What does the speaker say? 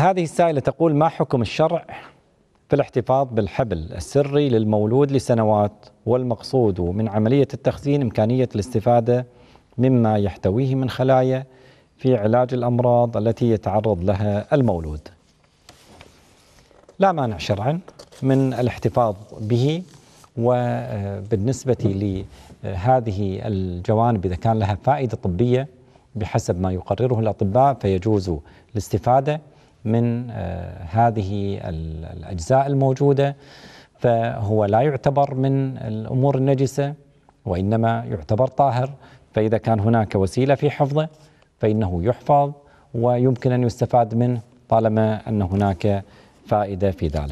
هذه السائلة تقول ما حكم الشرع في الاحتفاظ بالحبل السري للمولود لسنوات والمقصود من عملية التخزين إمكانية الاستفادة مما يحتويه من خلايا في علاج الأمراض التي يتعرض لها المولود لا مانع شرعا من الاحتفاظ به وبالنسبة لهذه الجوانب إذا كان لها فائدة طبية بحسب ما يقرره الأطباء فيجوز الاستفادة من آه، هذه الأجزاء الموجودة فهو لا يعتبر من الأمور النجسة وإنما يعتبر طاهر فإذا كان هناك وسيلة في حفظه فإنه يحفظ ويمكن أن يستفاد منه طالما أن هناك فائدة في ذلك